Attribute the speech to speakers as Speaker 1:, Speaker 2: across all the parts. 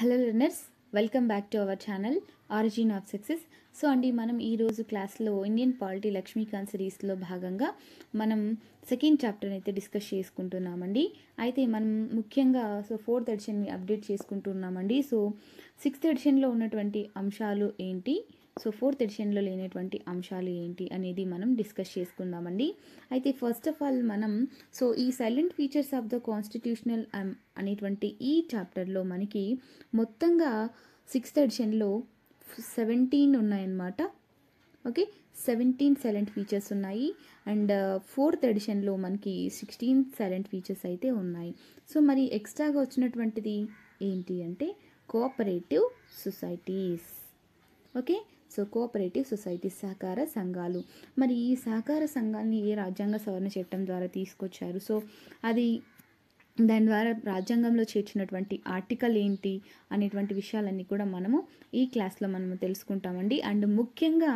Speaker 1: Hello learners welcome back to our channel origin of success so అండి మనం ఈరోజు క్లాస్లో ఇండియన్ పాలిటీ లక్ష్మీకాంత్ సిరీస్లో భాగంగా మనం సెకండ్ చాప్టర్ అయితే డిస్కస్ చేసుకుంటున్నామండి అయితే మనం ముఖ్యంగా సో ఫోర్త్ ఎడిషన్ని అప్డేట్ చేసుకుంటున్నామండి సో సిక్స్త్ ఎడిషన్లో ఉన్నటువంటి అంశాలు ఏంటి సో ఫోర్త్ ఎడిషన్లో లేనటువంటి అంశాలు ఏంటి అనేది మనం డిస్కస్ చేసుకుందామండి అయితే ఫస్ట్ ఆఫ్ ఆల్ మనం సో ఈ salient features of the constitutional అనేటువంటి ఈ చాప్టర్లో మనకి మొత్తంగా సిక్స్త్ ఎడిషన్లో సెవెంటీన్ ఉన్నాయన్నమాట ఓకే సెవెంటీన్ సైలెంట్ ఫీచర్స్ ఉన్నాయి అండ్ ఫోర్త్ ఎడిషన్లో మనకి సిక్స్టీన్ సైలెంట్ ఫీచర్స్ అయితే ఉన్నాయి సో మరి ఎక్స్ట్రాగా వచ్చినటువంటిది ఏంటి అంటే cooperative societies okay so cooperative society సహకార సంఘాలు మరి ఈ సహకార సంఘాన్ని ఏ రాజ్యాంగ సవరణ చట్టం ద్వారా తీసుకొచ్చారు సో అది దాని ద్వారా రాజ్యాంగంలో చేర్చినటువంటి ఆర్టికల్ ఏంటి అనేటువంటి విషయాలన్నీ కూడా మనము ఈ క్లాస్లో మనము తెలుసుకుంటామండి అండ్ ముఖ్యంగా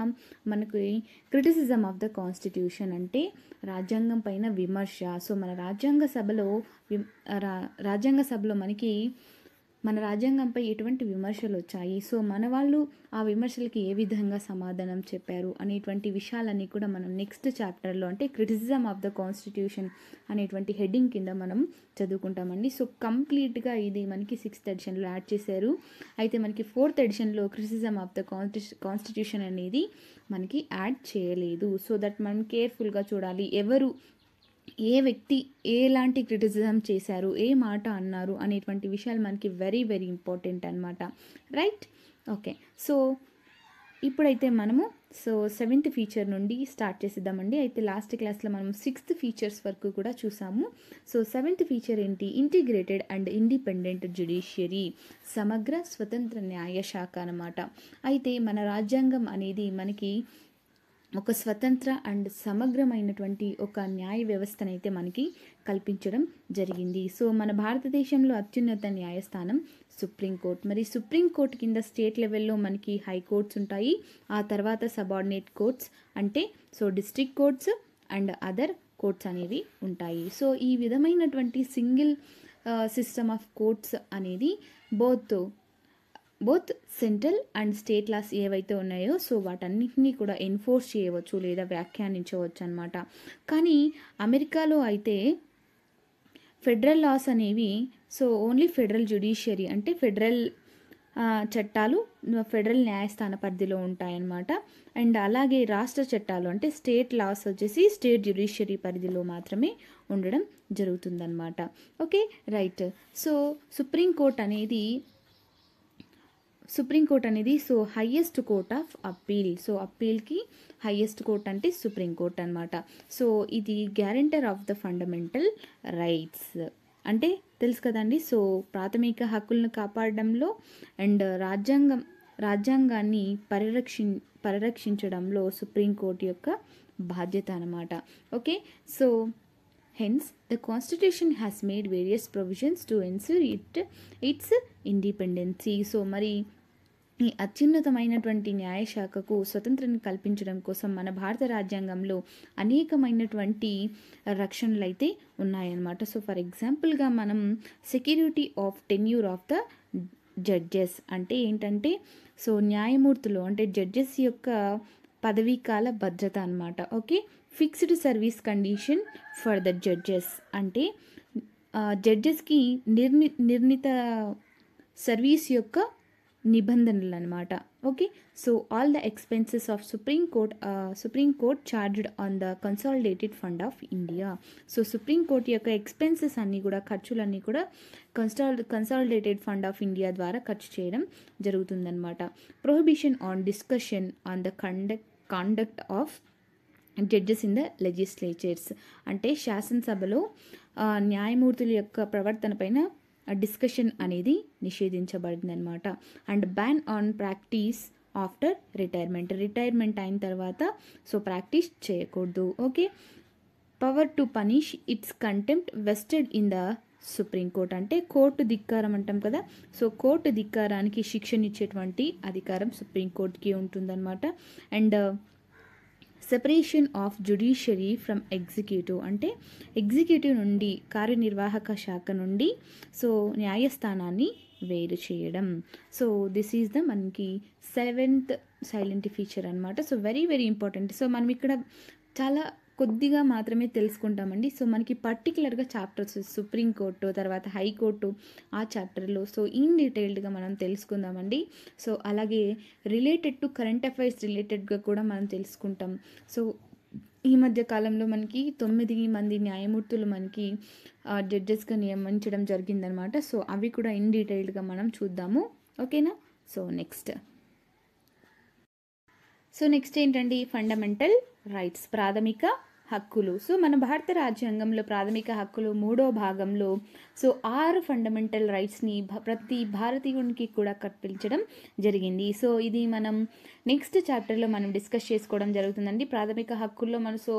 Speaker 1: మనకు క్రిటిసిజం ఆఫ్ ద కాన్స్టిట్యూషన్ అంటే రాజ్యాంగం పైన విమర్శ సో మన రాజ్యాంగ సభలో రాజ్యాంగ సభలో మనకి మన రాజ్యాంగంపై ఎటువంటి విమర్శలు వచ్చాయి సో మన వాళ్ళు ఆ విమర్శలకి ఏ విధంగా సమాధానం చెప్పారు అనేటువంటి విషయాలన్నీ కూడా మనం నెక్స్ట్ చాప్టర్లో అంటే క్రిటిసిజం ఆఫ్ ద కాన్స్టిట్యూషన్ అనేటువంటి హెడ్డింగ్ కింద మనం చదువుకుంటామండి సో కంప్లీట్గా ఇది మనకి సిక్స్త్ ఎడిషన్లో యాడ్ చేశారు అయితే మనకి ఫోర్త్ ఎడిషన్లో క్రిటిసిజం ఆఫ్ ద కాన్స్టిట్యూషన్ అనేది మనకి యాడ్ చేయలేదు సో దట్ మనం కేర్ఫుల్గా చూడాలి ఎవరు ఏ వ్యక్తి ఎలాంటి క్రిటిసిజం చేశారు ఏ మాట అన్నారు అనేటువంటి విషయాలు మనకి వెరీ వెరీ ఇంపార్టెంట్ అనమాట రైట్ ఓకే సో ఇప్పుడైతే మనము సో సెవెంత్ ఫీచర్ నుండి స్టార్ట్ చేసేద్దామండి అయితే లాస్ట్ క్లాస్లో మనం సిక్స్త్ ఫీచర్స్ వరకు కూడా చూసాము సో సెవెంత్ ఫీచర్ ఏంటి ఇంటిగ్రేటెడ్ అండ్ ఇండిపెండెంట్ జ్యుడిషియరీ సమగ్ర స్వతంత్ర న్యాయశాఖ అనమాట అయితే మన రాజ్యాంగం అనేది మనకి ఒక స్వతంత్ర అండ్ సమగ్రమైనటువంటి ఒక న్యాయ వ్యవస్థనైతే మనకి కల్పించడం జరిగింది సో మన భారతదేశంలో అత్యున్నత న్యాయస్థానం సుప్రీంకోర్టు మరి సుప్రీంకోర్టు కింద స్టేట్ లెవెల్లో మనకి హైకోర్ట్స్ ఉంటాయి ఆ తర్వాత సబార్డినేట్ కోర్ట్స్ అంటే so district courts and other courts అనేవి ఉంటాయి సో ఈ విధమైనటువంటి సింగిల్ సిస్టమ్ ఆఫ్ కోర్ట్స్ అనేది both both central and state laws ఏవైతే ఉన్నాయో సో వాటన్నిటినీ కూడా ఎన్ఫోర్స్ చేయవచ్చు లేదా వ్యాఖ్యానించవచ్చు అనమాట కానీ అమెరికాలో అయితే ఫెడరల్ లాస్ అనేవి సో ఓన్లీ ఫెడరల్ జ్యుడిషియరీ అంటే ఫెడరల్ చట్టాలు ఫెడరల్ న్యాయస్థాన పరిధిలో ఉంటాయన్నమాట అండ్ అలాగే రాష్ట్ర చట్టాలు అంటే స్టేట్ లాస్ వచ్చేసి స్టేట్ జ్యుడిషియరీ పరిధిలో మాత్రమే ఉండడం జరుగుతుందన్నమాట ఓకే రైట్ సో సుప్రీంకోర్టు అనేది సుప్రీంకోర్టు అనేది so highest court of appeal so అప్పీల్కి హయ్యెస్ట్ కోర్ట్ అంటే కోర్ట్ అనమాట సో ఇది guarantor of the fundamental rights అంటే తెలుసు కదండి సో ప్రాథమిక హక్కులను కాపాడడంలో అండ్ రాజ్యాంగం రాజ్యాంగాన్ని పరిరక్షి పరిరక్షించడంలో సుప్రీంకోర్టు యొక్క బాధ్యత అనమాట okay so hence the constitution has made various provisions to ensure it its independency so మరి ఈ అత్యున్నతమైనటువంటి న్యాయశాఖకు స్వతంత్రాన్ని కల్పించడం కోసం మన భారత రాజ్యాంగంలో అనేకమైనటువంటి రక్షణలు అయితే ఉన్నాయన్నమాట సో ఫర్ ఎగ్జాంపుల్గా మనం security of tenure of the judges అంటే ఏంటంటే సో న్యాయమూర్తులు అంటే జడ్జెస్ యొక్క పదవీకాల భద్రత అనమాట okay fixed service condition for the judges అంటే జడ్జెస్కి నిర్మి నిర్ణీత సర్వీస్ యొక్క నిబంధనలు అనమాట okay so all the expenses of supreme court supreme court charged on the consolidated fund of India so supreme court యొక్క ఎక్స్పెన్సెస్ అన్నీ కూడా ఖర్చులన్నీ కూడా కన్సాల్ కన్సాలిడేటెడ్ ఫండ్ ఆఫ్ ఇండియా ద్వారా ఖర్చు చేయడం జరుగుతుందన్నమాట prohibition on discussion on the conduct conduct of judges in the legislatures అంటే శాసనసభలో uh, న్యాయమూర్తుల యొక్క ప్రవర్తన పైన డిస్కషన్ అనేది నిషేధించబడిందనమాట and ban on practice after retirement retirement అయిన తర్వాత సో ప్రాక్టీస్ చేయకూడదు okay power to punish its contempt vested in the supreme court అంటే కోర్టు ధిక్కారం అంటాం కదా సో కోర్టు ధిక్కారానికి శిక్షణ ఇచ్చేటువంటి అధికారం సుప్రీంకోర్టుకి ఉంటుందన్నమాట and separation of judiciary from executive అంటే ఎగ్జిక్యూటివ్ నుండి కార్యనిర్వాహక శాఖ నుండి సో న్యాయస్థానాన్ని వేరు చేయడం సో దిస్ ఈజ్ ద మనకి సెవెంత్ సైలెంట్ ఫీచర్ అనమాట so very very important so మనం ఇక్కడ చాలా కొద్దిగా మాత్రమే తెలుసుకుంటామండి సో మనకి పర్టికులర్గా చాప్టర్స్ సుప్రీంకోర్టు తర్వాత హైకోర్టు ఆ చాప్టర్లో సో ఇన్ డీటెయిల్డ్గా మనం తెలుసుకుందామండి సో అలాగే రిలేటెడ్ టు కరెంట్ అఫైర్స్ రిలేటెడ్గా కూడా మనం తెలుసుకుంటాం సో ఈ మధ్య కాలంలో మనకి తొమ్మిది మంది న్యాయమూర్తులు మనకి జడ్జెస్గా నియమించడం జరిగిందనమాట సో అవి కూడా ఇన్ డీటెయిల్డ్గా మనం చూద్దాము ఓకేనా సో నెక్స్ట్ సో నెక్స్ట్ ఏంటండి ఫండమెంటల్ రైట్స్ ప్రాథమిక హక్కులు సో మన భారత రాజ్యాంగంలో ప్రాథమిక హక్కులు మూడో భాగంలో సో ఆరు ఫండమెంటల్ రైట్స్ని ప్రతి భారతీయునికి కూడా కల్పించడం జరిగింది సో ఇది మనం నెక్స్ట్ చాప్టర్లో మనం డిస్కస్ చేసుకోవడం జరుగుతుందండి ప్రాథమిక హక్కుల్లో మనం సో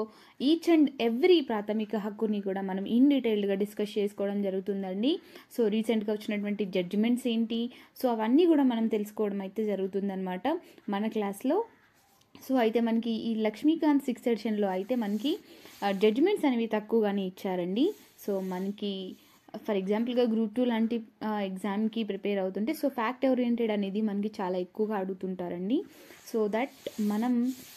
Speaker 1: ఈచ్ అండ్ ఎవ్రీ ప్రాథమిక హక్కుని కూడా మనం ఇన్ డీటెయిల్డ్గా డిస్కస్ చేసుకోవడం జరుగుతుందండి సో రీసెంట్గా వచ్చినటువంటి జడ్జిమెంట్స్ ఏంటి సో అవన్నీ కూడా మనం తెలుసుకోవడం అయితే జరుగుతుందనమాట మన క్లాస్లో సో అయితే మనకి ఈ లక్ష్మీకాంత్ సిక్స్ ఎడిషన్లో అయితే మనకి జడ్జిమెంట్స్ అనేవి తక్కువగానే ఇచ్చారండి సో మనకి ఫర్ ఎగ్జాంపుల్గా గ్రూప్ టూ లాంటి ఎగ్జామ్కి ప్రిపేర్ అవుతుంటే సో ఫ్యాక్ట్ ఓరియంటెడ్ అనేది మనకి చాలా ఎక్కువగా అడుగుతుంటారండి సో దట్ మనం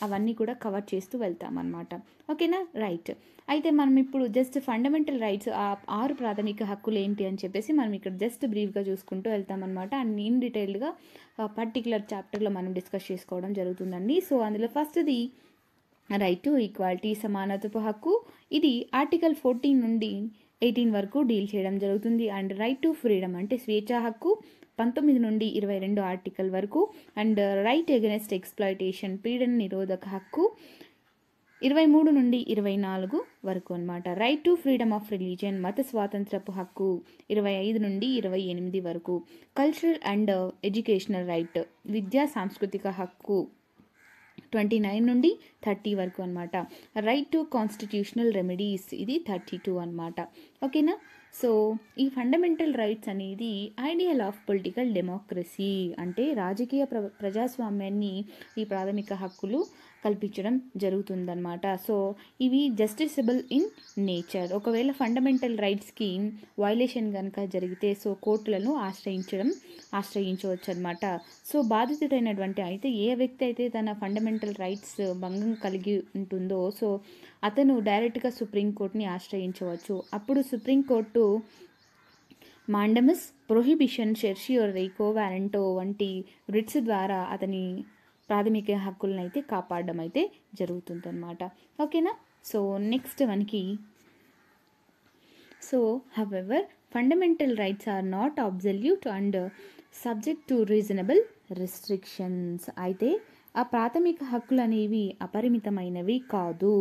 Speaker 1: అవన్నీ కూడా కవర్ చేస్తూ వెళ్తాం అనమాట ఓకేనా రైట్ అయితే మనం ఇప్పుడు జస్ట్ ఫండమెంటల్ రైట్స్ ఆ ఆరు ప్రాథమిక హక్కులు ఏంటి అని చెప్పేసి మనం ఇక్కడ జస్ట్ బ్రీఫ్గా చూసుకుంటూ అనమాట అండ్ ఇన్ డీటెయిల్డ్గా పర్టికులర్ చాప్టర్లో మనం డిస్కస్ చేసుకోవడం జరుగుతుందండి సో అందులో ఫస్ట్ది రైట్ టు ఈక్వాలిటీ సమానత్వపు హక్కు ఇది ఆర్టికల్ ఫోర్టీన్ నుండి ఎయిటీన్ వరకు డీల్ చేయడం జరుగుతుంది అండ్ రైట్ టు ఫ్రీడమ్ అంటే స్వేచ్ఛా హక్కు పంతొమ్మిది నుండి ఇరవై రెండు ఆర్టికల్ వరకు అండ్ రైట్ ఎగనెస్ట్ ఎక్స్ప్లాయిటేషన్ పీడన నిరోధక హక్కు ఇరవై మూడు నుండి ఇరవై నాలుగు వరకు అనమాట right to freedom of religion మత స్వాతంత్రపు హక్కు ఇరవై ఐదు నుండి ఇరవై ఎనిమిది వరకు కల్చరల్ అండ్ ఎడ్యుకేషనల్ రైట్ విద్యా సాంస్కృతిక హక్కు ట్వంటీ నైన్ నుండి థర్టీ వరకు అనమాట రైట్ టు కాన్స్టిట్యూషనల్ రెమెడీస్ ఇది థర్టీ టూ అనమాట ఓకేనా సో ఈ ఫండమెంటల్ రైట్స్ అనేది ఐడియల్ ఆఫ్ పొలిటికల్ డెమోక్రసీ అంటే రాజకీయ ప్ర ప్రజాస్వామ్యాన్ని ఈ ప్రాథమిక హక్కులు కల్పించడం జరుగుతుందన్నమాట సో ఇవి జస్టిసబుల్ ఇన్ నేచర్ ఒకవేళ ఫండమెంటల్ రైట్స్కి వైలేషన్ కనుక జరిగితే సో కోర్టులను ఆశ్రయించడం ఆశ్రయించవచ్చు అనమాట సో బాధితుడైనటువంటి అయితే ఏ వ్యక్తి అయితే తన ఫండమెంటల్ రైట్స్ భంగం కలిగి ఉంటుందో సో అతను డైరెక్ట్గా సుప్రీంకోర్టుని ఆశ్రయించవచ్చు అప్పుడు supreme court mandamus prohibition certiorari quo warranto వంటి రిట్స్ ద్వారా అతని ప్రాథమిక హక్కులను అయితే కాపాడడం అయితే జరుగుతుంది అనమాట ఓకేనా సో నెక్స్ట్ మనకి so however fundamental rights are not absolute and subject to reasonable restrictions అయితే ఆ ప్రాథమిక హక్కులు అనేవి అపరిమితమైనవి కాదు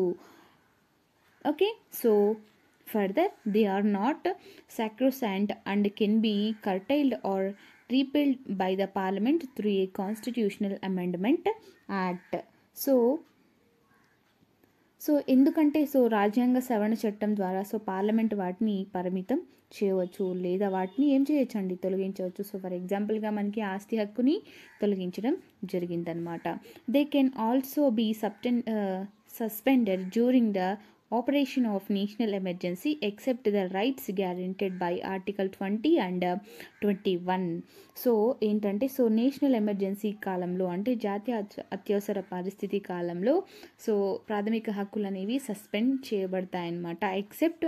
Speaker 1: okay so further they are not sacrosanct and can be curtailed or repealed by the Parliament through a constitutional amendment act. So so ఎందుకంటే so రాజ్యాంగ సవరణ చట్టం ద్వారా సో పార్లమెంట్ వాటిని పరిమితం చేయవచ్చు లేదా వాటిని ఏం చేయొచ్చు అండి తొలగించవచ్చు సో ఫర్ ఎగ్జాంపుల్గా మనకి ఆస్తి హక్కుని తొలగించడం జరిగిందనమాట దే కెన్ ఆల్సో బీ సబ్టెన్ suspended during the operation of national emergency except the rights guaranteed by article twenty and twenty one so ఏంటంటే సో నేషనల్ ఎమర్జెన్సీ కాలంలో అంటే జాతీయ అత్యవసర పరిస్థితి కాలంలో సో ప్రాథమిక హక్కులు అనేవి సస్పెండ్ చేయబడతాయన్నమాట except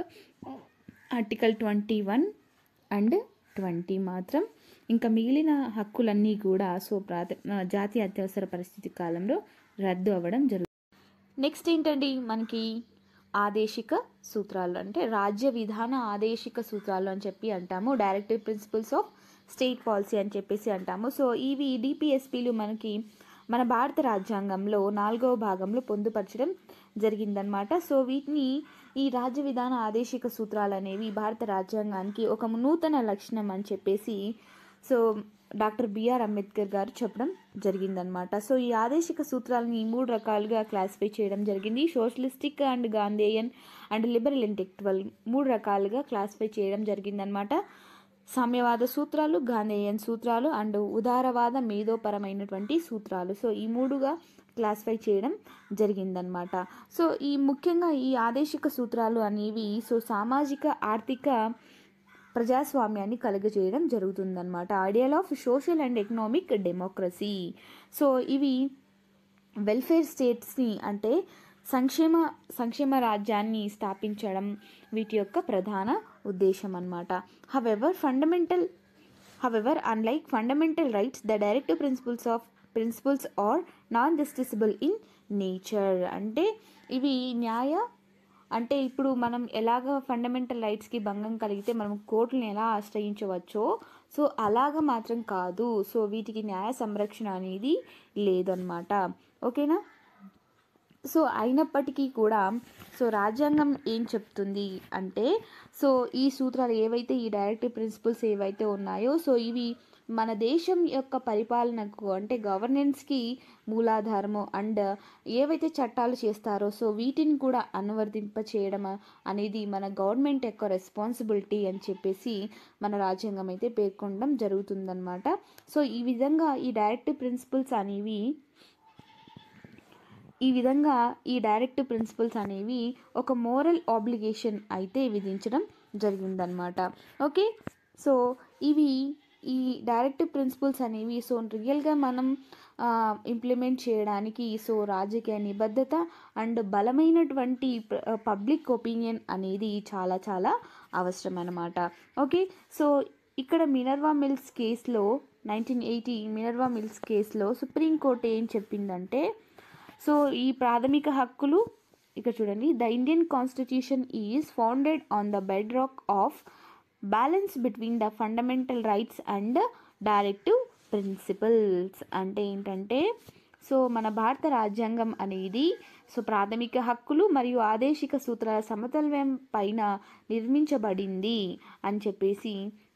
Speaker 1: article twenty one and twenty మాత్రం ఇంకా మిగిలిన హక్కులన్నీ కూడా సో ప్రాథ జాతీయ అత్యవసర పరిస్థితి కాలంలో రద్దు అవ్వడం జరుగుతుంది నెక్స్ట్ ఏంటండి మనకి ఆదేశిక సూత్రాలు అంటే రాజ్య విధాన ఆదేశిక సూత్రాలు అని చెప్పి అంటాము directive principles of state policy అని చెప్పేసి అంటాము సో ఇవి డిపిఎస్పీలు మనకి మన భారత రాజ్యాంగంలో నాలుగవ భాగంలో పొందుపరచడం జరిగిందనమాట సో వీటిని ఈ రాజ్య విధాన ఆదేశిక సూత్రాలు అనేవి భారత రాజ్యాంగానికి ఒక నూతన లక్షణం అని చెప్పేసి సో డాక్టర్ బిఆర్ అంబేద్కర్ గారు చెప్పడం జరిగిందనమాట సో ఈ ఆదేశిక సూత్రాలని మూడు రకాలుగా క్లాసిఫై చేయడం జరిగింది socialistic and Gandhian and liberal intellectual మూడు రకాలుగా క్లాసిఫై చేయడం జరిగిందనమాట సామ్యవాద సూత్రాలు గాంధేయన్ సూత్రాలు అండ్ ఉదారవాద మేధోపరమైనటువంటి సూత్రాలు సో ఈ మూడుగా క్లాసిఫై చేయడం జరిగిందనమాట సో ఈ ముఖ్యంగా ఈ ఆదేశిక సూత్రాలు అనేవి సో సామాజిక ఆర్థిక ప్రజాస్వామ్యాన్ని కలుగజేయడం జరుగుతుందన్నమాట ideal of social and economic democracy so ఇవి వెల్ఫేర్ స్టేట్స్ని అంటే సంక్షేమ సంక్షేమ రాజ్యాన్ని స్థాపించడం వీటి యొక్క ప్రధాన ఉద్దేశం అనమాట however fundamental however unlike fundamental rights the direct principles of principles are non justiciable in nature అంటే ఇవి న్యాయ అంటే ఇప్పుడు మనం ఎలాగ ఫండమెంటల్ రైట్స్కి భంగం కలిగితే మనం కోర్టులను ఎలా ఆశ్రయించవచ్చో సో అలాగ మాత్రం కాదు సో వీటికి న్యాయ సంరక్షణ అనేది లేదన్నమాట ఓకేనా సో అయినప్పటికీ కూడా సో రాజ్యాంగం ఏం చెప్తుంది అంటే సో ఈ సూత్రాలు ఏవైతే ఈ డైరెక్టివ్ ప్రిన్సిపల్స్ ఏవైతే ఉన్నాయో సో ఇవి మన దేశం యొక్క పరిపాలనకు అంటే గవర్నెన్స్కి మూలాధారము అండ్ ఏవైతే చట్టాలు చేస్తారో సో వీటిని కూడా అనువర్తింప చేయడం అనేది మన గవర్నమెంట్ యొక్క రెస్పాన్సిబిలిటీ అని చెప్పేసి మన రాజ్యాంగం అయితే పేర్కొనడం జరుగుతుందన్నమాట సో ఈ విధంగా ఈ డైరెక్ట్ ప్రిన్సిపల్స్ అనేవి ఈ విధంగా ఈ డైరెక్ట్ ప్రిన్సిపల్స్ అనేవి ఒక మోరల్ ఆబ్లిగేషన్ అయితే విధించడం జరిగిందనమాట ఓకే సో ఇవి ఈ డైరెక్టివ్ ప్రిన్సిపల్స్ అనేవి సో రియల్గా మనం ఇంప్లిమెంట్ చేయడానికి సో రాజకీయ నిబద్ధత అండ్ బలమైనటువంటి పబ్లిక్ ఒపీనియన్ అనేది చాలా చాలా అవసరం అన్నమాట ఓకే సో ఇక్కడ మినర్వా మిల్స్ కేసులో నైన్టీన్ ఎయిటీ మినర్వా మిల్స్ కేసులో సుప్రీంకోర్టు ఏం చెప్పిందంటే సో ఈ ప్రాథమిక హక్కులు ఇక్కడ చూడండి the Indian constitution is founded on the bed rock of balance between the fundamental rights and directive principles అంటే ఏంటంటే సో మన భారత రాజ్యాంగం అనేది సో ప్రాథమిక హక్కులు మరియు ఆదేశిక సూత్రాల సమతుల్యం పైన నిర్మించబడింది అని చెప్పేసి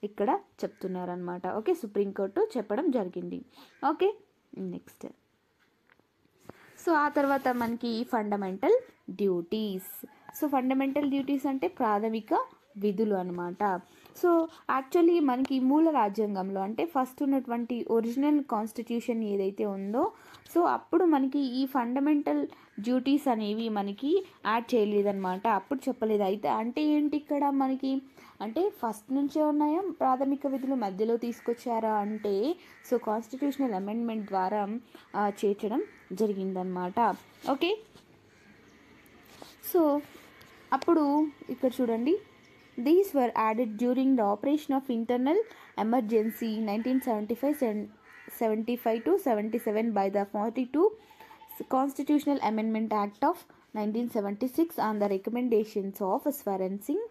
Speaker 1: ఇక్కడ చెప్తున్నారనమాట ఓకే సుప్రీంకోర్టు చెప్పడం జరిగింది ఓకే నెక్స్ట్ సో ఆ తర్వాత మనకి fundamental duties so fundamental duties అంటే ప్రాథమిక విధులు అనమాట సో యాక్చువల్లీ మనకి మూల రాజ్యాంగంలో అంటే ఫస్ట్ ఉన్నటువంటి ఒరిజినల్ కాన్స్టిట్యూషన్ ఏదైతే ఉందో సో అప్పుడు మనకి ఈ ఫండమెంటల్ డ్యూటీస్ అనేవి మనకి యాడ్ చేయలేదన్నమాట అప్పుడు చెప్పలేదు అయితే అంటే ఏంటి ఇక్కడ మనకి అంటే ఫస్ట్ నుంచే ఉన్నాయా ప్రాథమిక విధులు మధ్యలో తీసుకొచ్చారా అంటే సో కాన్స్టిట్యూషనల్ అమెండ్మెంట్ ద్వారా చేర్చడం జరిగిందనమాట ఓకే సో అప్పుడు ఇక్కడ చూడండి These were added during the operation of internal emergency 1975 to 77 by the 42 Constitutional Amendment Act of 1976 on the recommendations of Swaran Singh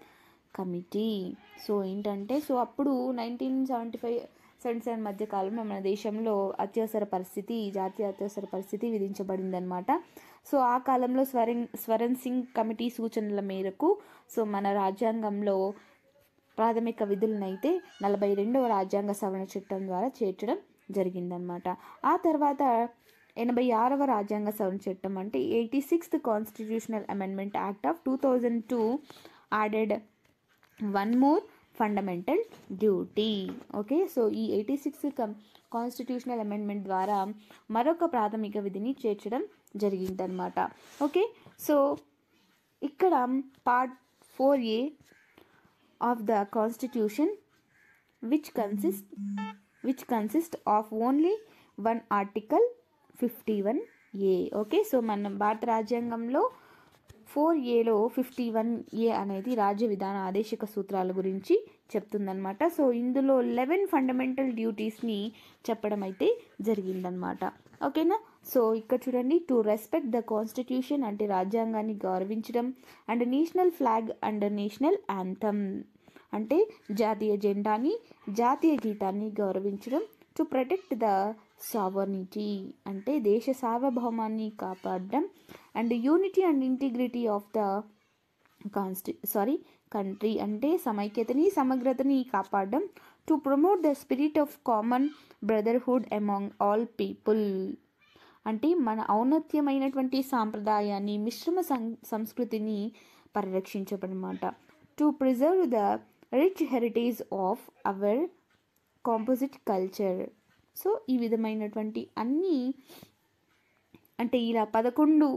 Speaker 1: committee so ఏంటంటే సో అప్పుడు nineteen seventy five seventy seven మధ్య కాలంలో మన దేశంలో అత్యవసర పరిస్థితి జాతీయ అత్యవసర పరిస్థితి విధించబడిందనమాట సో ఆ కాలంలో స్వరన్ స్వరణ్ సింగ్ కమిటీ సూచనల మేరకు సో మన రాజ్యాంగంలో ప్రాథమిక విధులనైతే నలభై రెండవ రాజ్యాంగ సవరణ చట్టం ద్వారా చేర్చడం జరిగిందనమాట ఆ తర్వాత ఎనభై ఆరవ రాజ్యాంగ సవరణ చట్టం అంటే eighty sixth constitutional amendment act of two thousand two added one more fundamental duty okay so ఈ ఎయిటీ సిక్స్త్ కాన్స్టిట్యూషనల్ అమెండ్మెంట్ ద్వారా మరొక ప్రాథమిక విధిని చేర్చడం జరిగిందనమాట ఓకే సో ఇక్కడ part four A of the constitution which consist which consist of only one article fifty one A okay so మన భారత రాజ్యాంగంలో ఫోర్ ఏలో ఫిఫ్టీ వన్ ఏ అనేది రాజ్య విధాన ఆదేశిక సూత్రాల గురించి చెప్తుందనమాట సో ఇందులో లెవెన్ ఫండమెంటల్ డ్యూటీస్ని చెప్పడం అయితే జరిగిందనమాట ఓకేనా సో ఇక్కడ చూడండి టు రెస్పెక్ట్ ద కాన్స్టిట్యూషన్ అంటే రాజ్యాంగాన్ని గౌరవించడం and national flag and national anthem అంటే జాతీయ జెండాని జాతీయ గీతాన్ని గౌరవించడం టు ప్రొటెక్ట్ ద సావర్నిటీ అంటే దేశ సార్వభౌమాన్ని కాపాడడం and unity and integrity of the consti sorry country అంటే సమైక్యతని సమగ్రతని కాపాడడం to promote the spirit of common brotherhood among all people అంటే మన ఔన్నత్యమైనటువంటి సాంప్రదాయాన్ని మిశ్రమ సంస్కృతిని పరిరక్షించబడమాట to preserve the rich heritage of our composite culture so ఈ విధమైనటువంటి అన్నీ అంటే ఇలా పదకొండు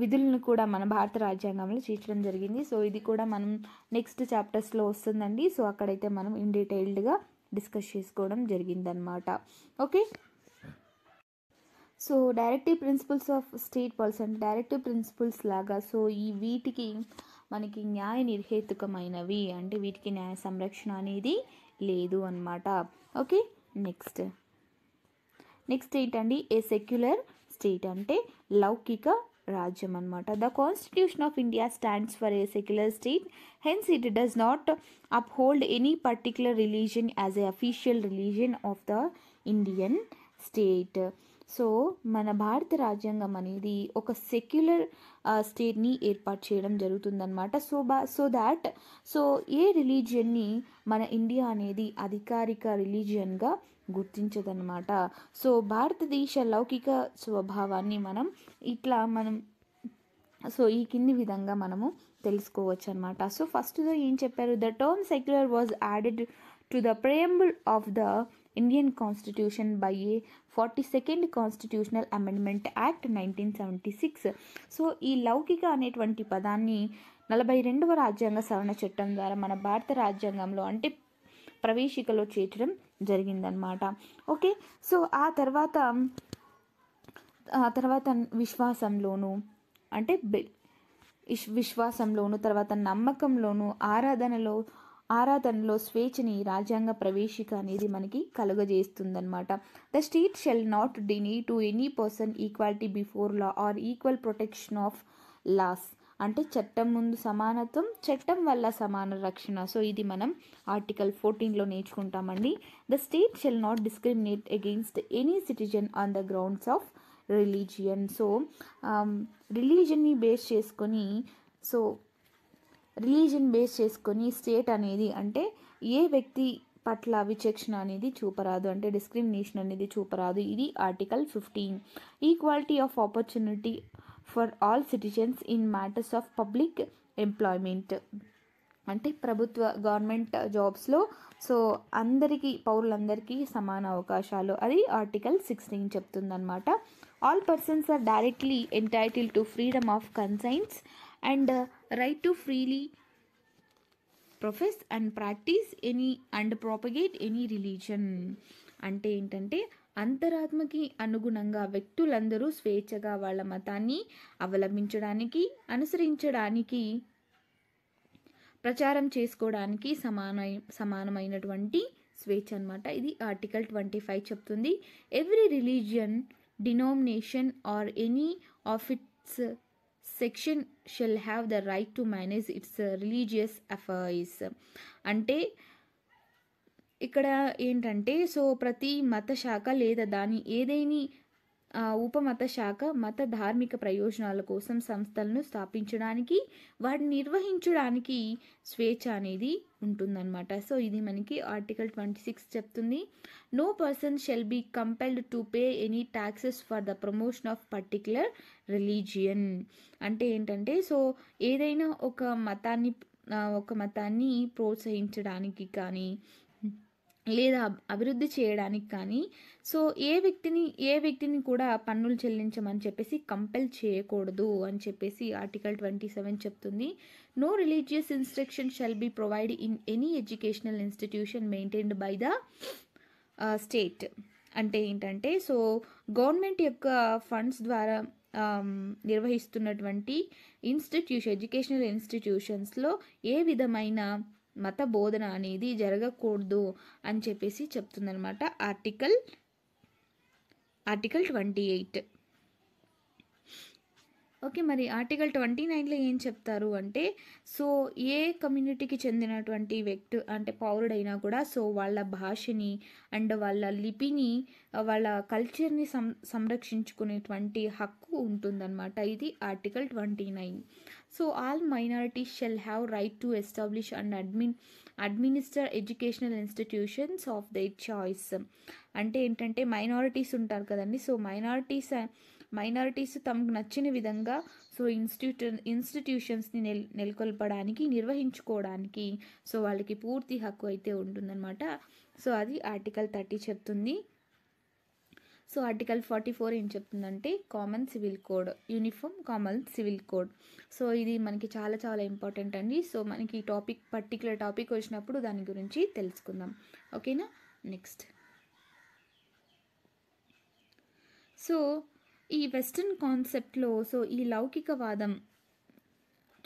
Speaker 1: విధులను కూడా మన భారత రాజ్యాంగంలో చేర్చడం జరిగింది సో ఇది కూడా మనం నెక్స్ట్ చాప్టర్స్లో వస్తుందండి సో అక్కడైతే మనం ఇన్ డీటెయిల్డ్గా డిస్కస్ చేసుకోవడం జరిగిందనమాట okay so directive principles of state policy అంటే డైరెక్టివ్ ప్రిన్సిపల్స్ లాగా సో ఈ వీటికి మనకి న్యాయ నిర్హేతుకమైనవి అంటే వీటికి న్యాయ సంరక్షణ అనేది లేదు అనమాట ఓకే నెక్స్ట్ నెక్స్ట్ ఏంటండి ఏ సెక్యులర్ స్టేట్ అంటే లౌకిక రాజ్యం అనమాట the constitution of India stands for a secular state hence it does not uphold any particular religion as a official religion of the Indian state so మన భారత రాజ్యాంగం అనేది ఒక సెక్యులర్ స్టేట్ని ఏర్పాటు చేయడం జరుగుతుందన్నమాట సో బా సో దాట్ సో ఏ రిలీజియన్ని మన ఇండియా అనేది అధికారిక రిలీజియన్గా గుర్తించదన్నమాట సో భారతదేశ లౌకిక స్వభావాన్ని మనం ఇట్లా మనం సో ఈ కింది విధంగా మనము తెలుసుకోవచ్చు అనమాట సో ఫస్ట్గా ఏం చెప్పారు the term secular was added to the preamble of the Indian constitution by a forty second constitutional amendment act nineteen seventy six so ఈ లౌకిక అనేటువంటి పదాన్ని నలభై రెండవ రాజ్యాంగ సవరణ చట్టం ద్వారా మన భారత రాజ్యాంగంలో అంటే ప్రవేశికలో చేర్చడం జరిగిందనమాట ఓకే సో ఆ తర్వాత ఆ తర్వాత విశ్వాసంలోను అంటే విశ్వాసంలోను తర్వాత నమ్మకంలోను ఆరాధనలో ఆరాధనలో స్వేచ్ఛని రాజ్యాంగ ప్రవేశిక అనేది మనకి కలుగజేస్తుందన్నమాట the state shall not deny to any person equality before law or equal protection of laws అంటే చట్టం ముందు సమానత్వం చట్టం వల్ల సమాన రక్షణ సో ఇది మనం ఆర్టికల్ ఫోర్టీన్లో నేర్చుకుంటామండి the state shall not discriminate against any citizen on the grounds of religion so రిలీజియన్ని um, బేస్ చేసుకొని సో రిలీజన్ బేస్ చేసుకొని స్టేట్ అనేది అంటే ఏ వ్యక్తి పట్ల విచక్షణ అనేది చూపరాదు అంటే డిస్క్రిమినేషన్ అనేది చూపరాదు ఇది article fifteen equality of opportunity for all citizens in matters of public employment అంటే ప్రభుత్వ గవర్నమెంట్ జాబ్స్లో సో అందరికీ పౌరులందరికీ సమాన అవకాశాలు అది ఆర్టికల్ సిక్స్టీన్ చెప్తుందనమాట all persons are directly entitle to freedom of conscience and right to freely profess and practice any and propagate any religion అంటే ఏంటంటే అంతరాత్మకి అనుగుణంగా వ్యక్తులందరూ స్వేచ్ఛగా వాళ్ళ మతాన్ని అవలంబించడానికి అనుసరించడానికి ప్రచారం చేసుకోవడానికి సమాన సమానమైనటువంటి స్వేచ్ఛ అనమాట ఇది ఆర్టికల్ ట్వంటీ ఫైవ్ చెప్తుంది every religion denomination or any of its section shall have the right to manage its religious affairs అంటే ఇక్కడ ఏంటంటే సో ప్రతి మత శాఖ లేదా దాని ఏదైనా ఉపమత శాఖ మత ధార్మిక ప్రయోజనాల కోసం సంస్థలను స్థాపించడానికి వాటిని నిర్వహించడానికి స్వేచ్ఛ అనేది ఉంటుందన్నమాట సో ఇది మనకి ఆర్టికల్ ట్వంటీ సిక్స్ చెప్తుంది no person shall be compelled to pay any taxes for the promotion of particular religion అంటే ఏంటంటే సో ఏదైనా ఒక మతాన్ని ఒక మతాన్ని ప్రోత్సహించడానికి కానీ లేదా అభివృద్ధి చేయడానికి కానీ సో ఏ వ్యక్తిని ఏ వ్యక్తిని కూడా పన్నులు చెల్లించమని చెప్పేసి కంపెల్ చేయకూడదు అని చెప్పేసి ఆర్టికల్ ట్వంటీ సెవెన్ చెప్తుంది no religious instruction shall be provide in any educational institution maintained by the state అంటే ఏంటంటే సో గవర్నమెంట్ యొక్క ఫండ్స్ ద్వారా నిర్వహిస్తున్నటువంటి ఇన్స్టిట్యూషన్ ఎడ్యుకేషనల్ ఇన్స్టిట్యూషన్స్లో ఏ విధమైన మత బోధన అనేది జరగకూడదు అని చెప్పేసి చెప్తుందనమాట article article twenty eight okay మరి ఆర్టికల్ ట్వంటీ నైన్లో ఏం చెప్తారు అంటే సో ఏ కమ్యూనిటీకి చెందినటువంటి వ్యక్తి అంటే పౌరుడైనా కూడా సో వాళ్ళ భాషని అండ్ వాళ్ళ లిపిని వాళ్ళ కల్చర్ని సం సంరక్షించుకునేటువంటి హక్కు ఉంటుందన్నమాట ఇది article twenty nine so all minorities shall have right to establish and admin administer educational institutions of the choice అంటే ఏంటంటే మైనారిటీస్ ఉంటారు కదండి సో మైనారిటీస్ మైనారిటీస్ తమకు నచ్చిన విధంగా సో ఇన్స్టిట్యూట్ ఇన్స్టిట్యూషన్స్ని నెల నెలకొల్పడానికి నిర్వహించుకోవడానికి సో వాళ్ళకి పూర్తి హక్కు అయితే ఉంటుందన్నమాట సో అది ఆర్టికల్ థర్టీ చెప్తుంది సో ఆర్టికల్ ఫార్టీ ఫోర్ ఏం చెప్తుందంటే common civil code uniform common civil code so ఇది మనకి చాలా చాలా ఇంపార్టెంట్ అండి సో మనకి టాపిక్ పర్టికులర్ టాపిక్ వచ్చినప్పుడు దాని గురించి తెలుసుకుందాం ఓకేనా నెక్స్ట్ సో ఈ వెస్టర్న్ కాన్సెప్ట్లో సో ఈ లౌకికవాదం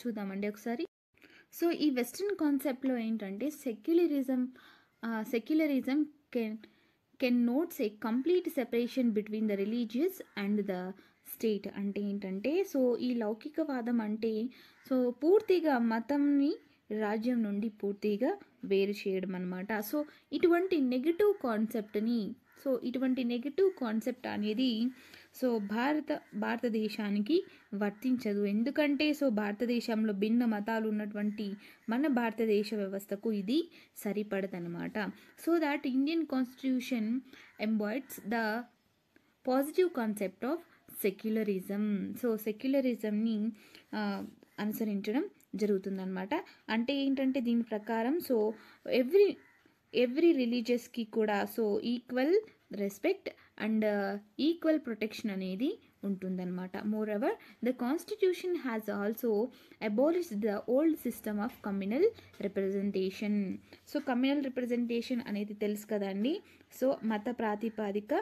Speaker 1: చూద్దామండి ఒకసారి సో ఈ వెస్టర్న్ కాన్సెప్ట్లో ఏంటంటే secularism secularism can can notes a complete separation between the religious and the state అంటే ఏంటంటే సో ఈ లౌకికవాదం అంటే సో పూర్తిగా మతంని రాజ్యం నుండి పూర్తిగా వేరు చేయడం అనమాట సో ఇటువంటి నెగిటివ్ కాన్సెప్ట్ని సో ఇటువంటి నెగిటివ్ కాన్సెప్ట్ అనేది సో భారత భారతదేశానికి వర్తించదు ఎందుకంటే సో భారతదేశంలో భిన్న మతాలు ఉన్నటువంటి మన భారతదేశ వ్యవస్థకు ఇది సరిపడదనమాట so that Indian constitution embodies the positive concept of secularism so సెక్యులరిజంని అనుసరించడం జరుగుతుందనమాట అంటే ఏంటంటే దీని ప్రకారం సో ఎవ్రీ ఎవ్రీ రిలీజియస్కి కూడా so equal respect and equal uh, protection అనేది ఉంటుందన్నమాట moreover the constitution has also abolish the old system of communal representation so communal representation అనేది తెలుసు కదండి సో మత ప్రాతిపాదిక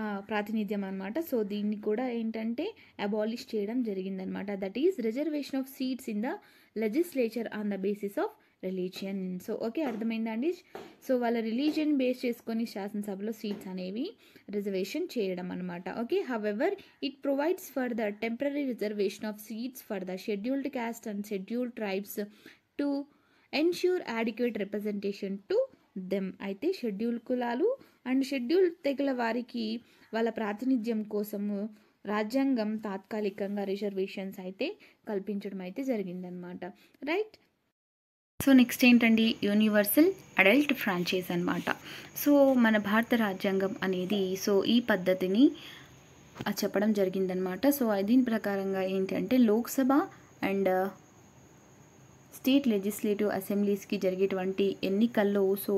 Speaker 1: uh, ప్రాతినిధ్యం అనమాట సో దీన్ని కూడా ఏంటంటే అబాలిష్ చేయడం జరిగిందనమాట that is reservation of seats in the legislature on the basis of religion so okay అర్థమైందా అండి సో వాళ్ళ రిలీజియన్ బేస్ చేసుకొని శాసనసభలో సీట్స్ అనేవి రిజర్వేషన్ చేయడం అనమాట okay however it provides for the temporary reservation of seats for the scheduled caste and scheduled tribes to ensure adequate representation to them అయితే schedule కులాలు అండ్ షెడ్యూల్ తెగల వారికి వాళ్ళ ప్రాతినిధ్యం కోసము రాజ్యాంగం తాత్కాలికంగా రిజర్వేషన్స్ అయితే కల్పించడం అయితే జరిగిందనమాట రైట్ సో నెక్స్ట్ ఏంటండి యూనివర్సల్ అడల్ట్ ఫ్రాంచైజ్ అనమాట సో మన భారత రాజ్యాంగం అనేది సో ఈ పద్ధతిని చెప్పడం జరిగిందనమాట సో దీని ప్రకారంగా ఏంటంటే లోక్సభ అండ్ స్టేట్ లెజిస్లేటివ్ అసెంబ్లీస్కి జరిగేటువంటి ఎన్నికల్లో సో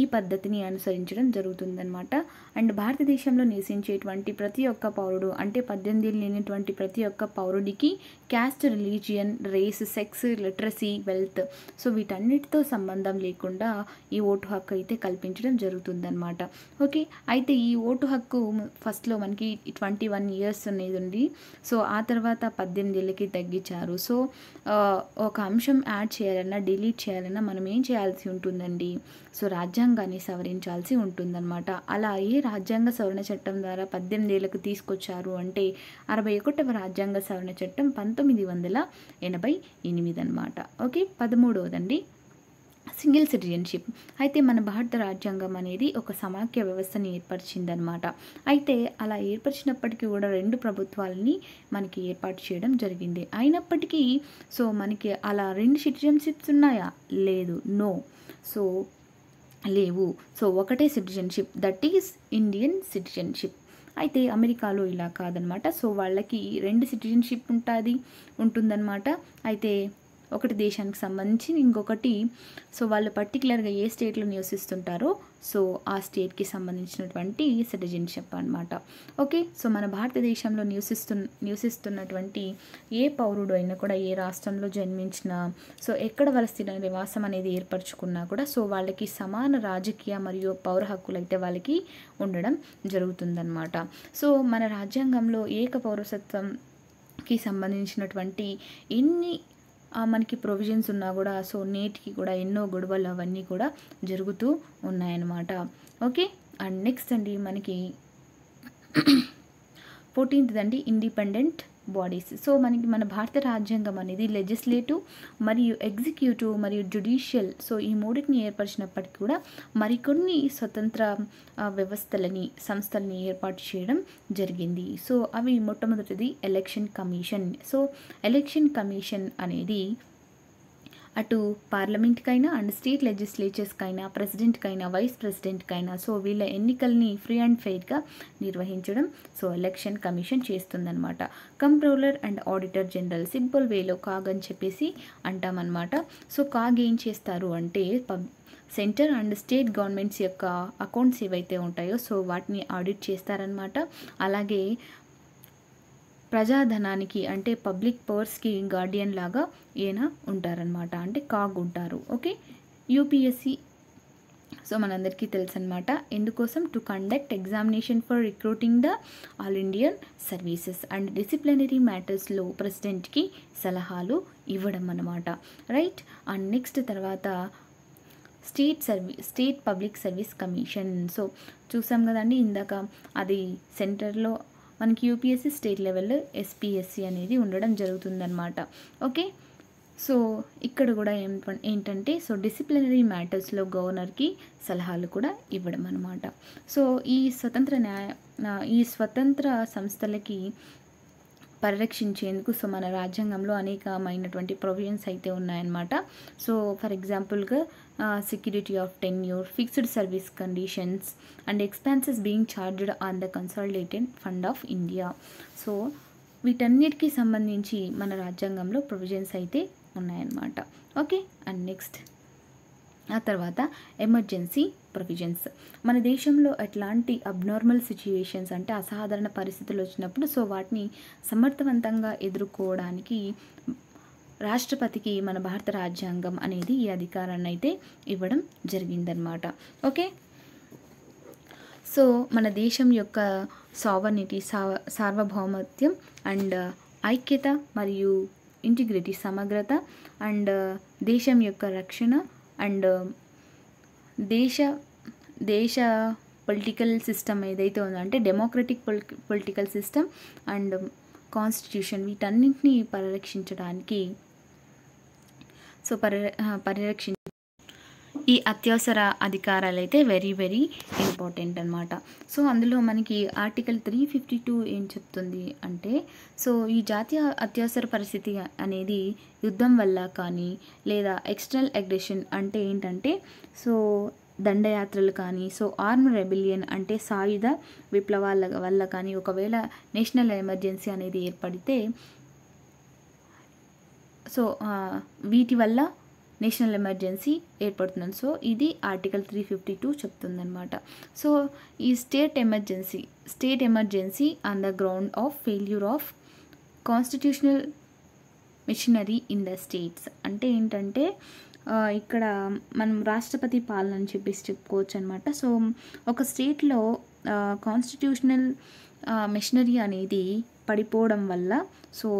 Speaker 1: ఈ పద్ధతిని అనుసరించడం జరుగుతుందన్నమాట అండ్ భారతదేశంలో నివసించేటువంటి ప్రతి ఒక్క పౌరుడు అంటే పద్దెనిమిది లేనిటువంటి ప్రతి ఒక్క పౌరుడికి caste religion race sex literacy wealth so వీటన్నిటితో సంబంధం లేకుండా ఈ ఓటు హక్కు అయితే కల్పించడం జరుగుతుందన్నమాట ఓకే అయితే ఈ ఓటు హక్కు ఫస్ట్లో మనకి ట్వంటీ వన్ ఇయర్స్ అనేది ఉంది సో ఆ తర్వాత పద్దెనిమిది ఏళ్ళకి తగ్గించారు సో ఒక అంశం యాడ్ చేయాలన్నా డిలీట్ చేయాలన్నా మనం ఏం చేయాల్సి ఉంటుందండి సో రాజ్యాంగాన్ని సవరించాల్సి ఉంటుందన్నమాట అలా ఏ రాజ్యాంగ సవరణ చట్టం ద్వారా పద్దెనిమిది ఏళ్లకు తీసుకొచ్చారు అంటే అరవై ఒకటవ రాజ్యాంగ సవరణ చట్టం పంతొమ్మిది వందల ఎనభై ఎనిమిది అనమాట ఓకే పదమూడవదండి సింగిల్ సిటిజన్షిప్ అయితే మన భారత రాజ్యాంగం అనేది ఒక సమాఖ్య వ్యవస్థని ఏర్పరిచిందనమాట అయితే అలా ఏర్పరిచినప్పటికీ కూడా రెండు ప్రభుత్వాలని మనకి ఏర్పాటు చేయడం జరిగింది అయినప్పటికీ సో మనకి అలా రెండు సిటిజన్షిప్స్ ఉన్నాయా లేదు నో సో లేవు సో ఒకటే citizenship that is Indian citizenship అయితే అమెరికాలో ఇలా కాదనమాట సో వాళ్ళకి రెండు సిటిజన్షిప్ ఉంటుంది ఉంటుందన్నమాట అయితే ఒకటి దేశానికి సంబంధించి ఇంకొకటి సో వాళ్ళు పర్టికులర్గా ఏ స్టేట్లో నివసిస్తుంటారో సో ఆ స్టేట్కి సంబంధించినటువంటి సిటిజన్షిప్ అనమాట ఓకే సో మన భారతదేశంలో నివసిస్తు నివసిస్తున్నటువంటి ఏ పౌరుడు అయినా కూడా ఏ రాష్ట్రంలో జన్మించినా సో ఎక్కడ వాళ్ళ స్థిర నివాసం అనేది ఏర్పరచుకున్నా కూడా సో వాళ్ళకి సమాన రాజకీయ మరియు పౌర హక్కులు అయితే వాళ్ళకి ఉండడం జరుగుతుందన్నమాట సో మన రాజ్యాంగంలో ఏక పౌరసత్వం కి సంబంధించినటువంటి ఎన్ని మనకి ప్రొవిజన్స్ ఉన్నా కూడా సో నేటికి కూడా ఎన్నో గొడవలు అవన్నీ కూడా జరుగుతూ ఉన్నాయన్నమాట ఓకే అండ్ నెక్స్ట్ అండి మనకి ఫోర్టీన్త్ అండి ఇండిపెండెంట్ బాడీస్ సో మనకి మన భారత రాజ్యాంగం అనేది లెజిస్లేటివ్ మరియు ఎగ్జిక్యూటివ్ మరియు జ్యుడిషియల్ సో ఈ మూడిని ఏర్పరిచినప్పటికీ కూడా మరికొన్ని స్వతంత్ర వ్యవస్థలని సంస్థలని ఏర్పాటు చేయడం జరిగింది సో అవి మొట్టమొదటిది election commission so election commission అనేది అటు పార్లమెంట్కైనా అండ్ స్టేట్ లెజిస్లేచర్స్కైనా ప్రెసిడెంట్కైనా వైస్ ప్రెసిడెంట్కైనా సో వీళ్ళ ఎన్నికల్ని ఫ్రీ అండ్ ఫెయిర్గా నిర్వహించడం సో ఎలక్షన్ కమిషన్ చేస్తుందనమాట controller and auditor general simple వేలో కాగ్ అని చెప్పేసి అంటామన్నమాట సో కాగ్ ఏం చేస్తారు అంటే పబ్ సెంటర్ అండ్ స్టేట్ గవర్నమెంట్స్ యొక్క అకౌంట్స్ ఏవైతే ఉంటాయో సో వాటిని ఆడిట్ చేస్తారనమాట అలాగే ప్రజాధనానికి అంటే పబ్లిక్ పవర్స్కి గార్డియన్ లాగా ఈయన ఉంటారనమాట అంటే కాగ్ ఉంటారు ఓకే యూపీఎస్సి సో మనందరికీ తెలుసు అనమాట ఎందుకోసం to conduct examination for recruiting the all Indian services and disciplinary మ్యాటర్స్లో ప్రెసిడెంట్కి సలహాలు ఇవ్వడం అనమాట రైట్ అండ్ నెక్స్ట్ తర్వాత స్టేట్ సర్వీ state public service commission so చూసాం కదండి ఇందాక అది సెంటర్లో మనకి యూపీఎస్సీ స్టేట్ లెవెల్ ఎస్పీఎస్సీ అనేది ఉండడం జరుగుతుందన్నమాట ఓకే సో ఇక్కడ కూడా ఏం ఏంటంటే సో డిసిప్లినరీ మ్యాటర్స్లో గవర్నర్కి సలహాలు కూడా ఇవ్వడం అనమాట సో ఈ స్వతంత్ర న్యాయ ఈ స్వతంత్ర సంస్థలకి పరిరక్షించేందుకు సో మన రాజ్యాంగంలో అనేకమైనటువంటి ప్రొవిజన్స్ అయితే ఉన్నాయన్నమాట సో ఫర్ ఎగ్జాంపుల్గా security of tenure fixed service conditions and expenses being charged on the consolidated fund of India so వీటన్నిటికీ సంబంధించి మన రాజ్యాంగంలో ప్రొవిజన్స్ అయితే ఉన్నాయన్నమాట ఓకే అండ్ నెక్స్ట్ ఆ తర్వాత ఎమర్జెన్సీ ప్రొవిజన్స్ మన దేశంలో ఎట్లాంటి అబ్నార్మల్ సిచ్యువేషన్స్ అంటే అసాధారణ పరిస్థితులు వచ్చినప్పుడు సో వాటిని సమర్థవంతంగా ఎదుర్కోవడానికి రాష్ట్రపతికి మన భారత రాజ్యాంగం అనేది ఈ అధికారాన్ని అయితే ఇవ్వడం జరిగిందనమాట ఓకే సో మన దేశం యొక్క సావర్నిటీ సార్వభౌమత్యం అండ్ ఐక్యత మరియు ఇంటిగ్రిటీ సమగ్రత అండ్ దేశం యొక్క రక్షణ అండ్ దేశ దేశ పొలిటికల్ సిస్టమ్ ఏదైతే ఉందో అంటే democratic political system and constitution వీటన్నింటినీ పరిరక్షించడానికి సో పరి పరిరక్షించ ఈ అత్యవసర అధికారాలు అయితే వెరీ వెరీ ఇంపార్టెంట్ అనమాట సో అందులో మనకి ఆర్టికల్ త్రీ ఫిఫ్టీ టూ ఏం చెప్తుంది అంటే సో ఈ జాతీయ అత్యవసర పరిస్థితి అనేది యుద్ధం వల్ల కానీ లేదా ఎక్స్టర్నల్ అగ్రెషన్ అంటే ఏంటంటే సో దండయాత్రలు కానీ సో ఆర్మ్ రెబిలియన్ అంటే సాయుధ విప్లవాల వల్ల కానీ ఒకవేళ నేషనల్ ఎమర్జెన్సీ అనేది ఏర్పడితే సో వీటి వల్ల నేషనల్ ఎమర్జెన్సీ ఏర్పడుతుంది సో ఇది ఆర్టికల్ త్రీ ఫిఫ్టీ టూ చెప్తుందనమాట సో ఈ state emergency state emergency on the ground of failure of constitutional machinery in the states అంటే ఏంటంటే ఇక్కడ మనం రాష్ట్రపతి పాలన అని చెప్పేసి చెప్పుకోవచ్చు అనమాట సో ఒక స్టేట్లో కాన్స్టిట్యూషనల్ మిషనరీ అనేది పడిపోవడం వల్ల సో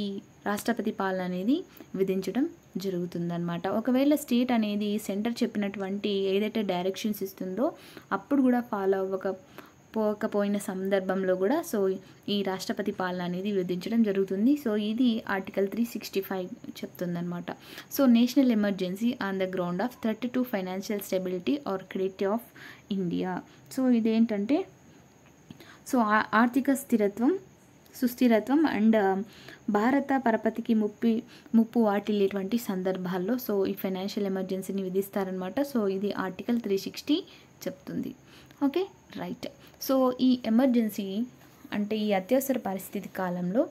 Speaker 1: ఈ రాష్ట్రపతి పాలన అనేది విధించడం జరుగుతుందనమాట ఒకవేళ స్టేట్ అనేది సెంటర్ చెప్పినటువంటి ఏదైతే డైరెక్షన్స్ ఇస్తుందో అప్పుడు కూడా ఫాలో అవ్వక పోకపోయిన సందర్భంలో కూడా సో ఈ రాష్ట్రపతి పాలన అనేది విధించడం జరుగుతుంది సో ఇది ఆర్టికల్ త్రీ సిక్స్టీ ఫైవ్ చెప్తుందనమాట so national emergency on the ground of thirty two financial stability or credit of India so ఇదేంటంటే సో ఆర్థిక స్థిరత్వం సుస్థిరత్వం అండ్ um, భారత పరపతికి ముప్పి ముప్పు వాటిల్లేటువంటి సందర్భాల్లో సో ఈ ఫైనాన్షియల్ ఎమర్జెన్సీని విధిస్తారనమాట సో ఇది ఆర్టికల్ త్రీ సిక్స్టీ చెప్తుంది ఓకే రైట్ సో ఈ ఎమర్జెన్సీ అంటే ఈ అత్యవసర పరిస్థితి కాలంలో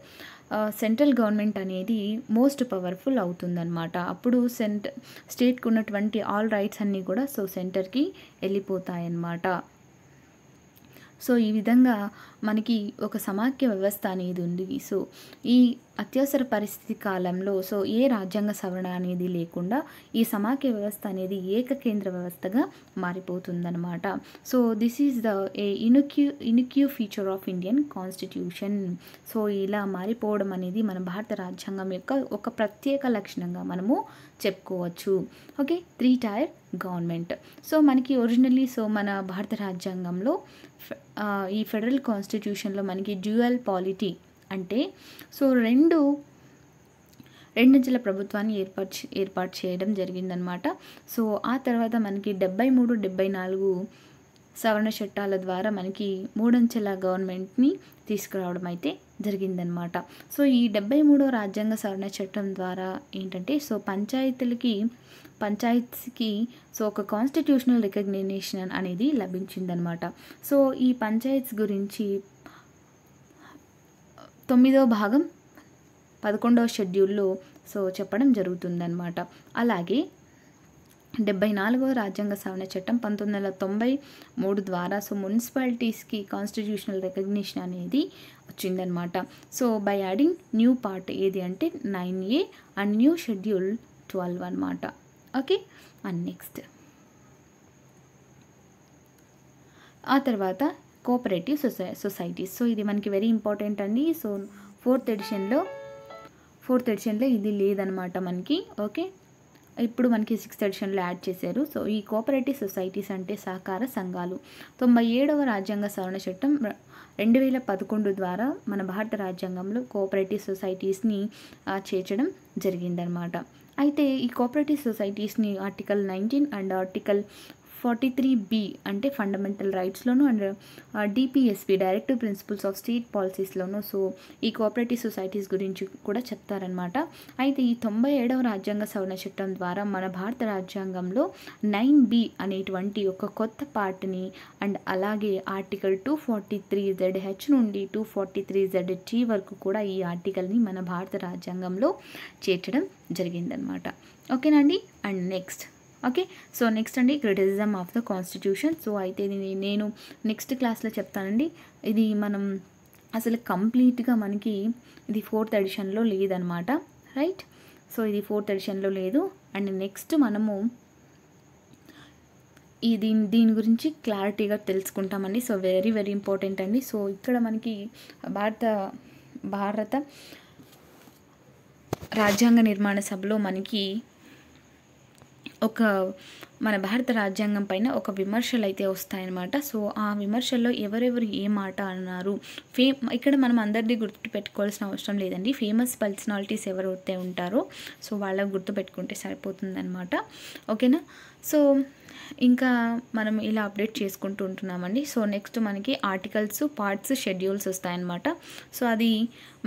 Speaker 1: సెంట్రల్ uh, గవర్నమెంట్ అనేది మోస్ట్ పవర్ఫుల్ అవుతుందన్నమాట అప్పుడు సెంటర్ స్టేట్కి ఉన్నటువంటి ఆల్ రైట్స్ అన్నీ కూడా సో సెంటర్కి వెళ్ళిపోతాయన్నమాట సో ఈ విధంగా మనకి ఒక సమాఖ్య వ్యవస్థ అనేది ఉంది సో ఈ అత్యవసర పరిస్థితి కాలంలో సో ఏ రాజ్యాంగ సవరణ అనేది లేకుండా ఈ సమాఖ్య వ్యవస్థ అనేది ఏకకేంద్ర వ్యవస్థగా మారిపోతుందన్నమాట so this is the a unique unique feature of Indian constitution so ఇలా మారిపోవడం అనేది మన భారత రాజ్యాంగం యొక్క ఒక ప్రత్యేక లక్షణంగా మనము చెప్పుకోవచ్చు okay three tier government so మనకి ఒరిజినల్లీ సో మన భారత రాజ్యాంగంలో ఈ ఫెడరల్ కాన్స్టిట్యూషన్లో మనకి డ్యూయల్ పాలిటీ అంటే సో రెండు రెండంచెల ప్రభుత్వాన్ని ఏర్పాటు ఏర్పాటు చేయడం జరిగిందనమాట సో ఆ తర్వాత మనకి డెబ్బై మూడు డెబ్బై నాలుగు సవరణ చట్టాల ద్వారా మనకి మూడంచెల గవర్నమెంట్ని తీసుకురావడం అయితే జరిగిందనమాట సో ఈ డెబ్బై మూడో రాజ్యాంగ సవరణ చట్టం ద్వారా ఏంటంటే సో పంచాయతీలకి పంచాయత్స్కి సో ఒక కాన్స్టిట్యూషనల్ రికగ్నినేషన్ అనేది లభించిందనమాట సో ఈ పంచాయత్స్ గురించి తొమ్మిదో భాగం పదకొండవ షెడ్యూల్లో సో చెప్పడం జరుగుతుందనమాట అలాగే డెబ్బై నాలుగవ రాజ్యాంగ సవరణ చట్టం పంతొమ్మిది వందల తొంభై మూడు ద్వారా సో మున్సిపాలిటీస్కి కాన్స్టిట్యూషనల్ రికగ్నిషన్ అనేది వచ్చిందనమాట so by adding new part ఏది అంటే nine A and new schedule twelve అనమాట ఓకే అండ్ నెక్స్ట్ ఆ తర్వాత కోఆపరేటివ్ సొసై సొసైటీస్ సో ఇది మనకి వెరీ ఇంపార్టెంట్ అండి సో ఫోర్త్ ఎడిషన్లో ఫోర్త్ ఎడిషన్లో ఇది లేదనమాట మనకి ఓకే ఇప్పుడు మనకి సిక్స్త్ ఎడిషన్లో యాడ్ చేశారు సో ఈ కోఆపరేటివ్ సొసైటీస్ అంటే సహకార సంఘాలు తొంభై ఏడవ రాజ్యాంగ సవరణ చట్టం రెండు వేల పదకొండు ద్వారా మన భారత రాజ్యాంగంలో కోఆపరేటివ్ సొసైటీస్ని చేర్చడం జరిగిందనమాట అయితే ఈ కోఆపరేటివ్ సొసైటీస్ని article nineteen and article forty three B అంటే ఫండమెంటల్ రైట్స్లోను and DPSP directive principles of state పాలసీస్లోను సో ఈ కోఆపరేటివ్ సొసైటీస్ గురించి కూడా చెప్తారనమాట అయితే ఈ తొంభై ఏడవ రాజ్యాంగ సవరణ చట్టం ద్వారా మన భారత రాజ్యాంగంలో నైన్ బి అనేటువంటి ఒక కొత్త పార్ట్ని అండ్ అలాగే article two forty three Z H నుండి two forty three Z T వరకు కూడా ఈ ఆర్టికల్ని మన భారత రాజ్యాంగంలో చేర్చడం జరిగిందనమాట ఓకేనండి and next okay so next అండి criticism of the constitution so అయితే ఇది నేను నెక్స్ట్ క్లాస్లో చెప్తానండి ఇది మనం అసలు కంప్లీట్గా మనకి ఇది ఫోర్త్ ఎడిషన్లో లేదనమాట రైట్ సో ఇది ఫోర్త్ ఎడిషన్లో లేదు అండ్ నెక్స్ట్ మనము ఈ దీని దీని గురించి క్లారిటీగా తెలుసుకుంటామండి సో వెరీ వెరీ ఇంపార్టెంట్ అండి సో ఇక్కడ మనకి భారత భారత రాజ్యాంగ నిర్మాణ సభలో మనకి ఒక మన భారత రాజ్యాంగం పైన ఒక విమర్శలు అయితే వస్తాయన్నమాట సో ఆ విమర్శల్లో ఎవరెవరు ఏ మాట అన్నారు ఫే ఇక్కడ మనం అందరినీ గుర్తు పెట్టుకోవాల్సిన అవసరం లేదండి ఫేమస్ పర్సనాలిటీస్ ఎవరైతే ఉంటారో సో వాళ్ళకు గుర్తుపెట్టుకుంటే పెట్టుకుంటే సరిపోతుందన్నమాట ఓకేనా సో ఇంకా మనం ఇలా అప్డేట్ చేసుకుంటూ ఉంటున్నామండి సో నెక్స్ట్ మనకి ఆర్టికల్స్ పార్ట్స్ షెడ్యూల్స్ వస్తాయన్నమాట సో అది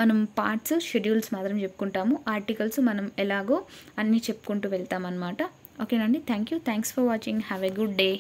Speaker 1: మనం పార్ట్స్ షెడ్యూల్స్ మాత్రం చెప్పుకుంటాము ఆర్టికల్స్ మనం ఎలాగో అన్నీ చెప్పుకుంటూ వెళ్తామన్నమాట ఓకేనండి thank you thanks for watching have a good day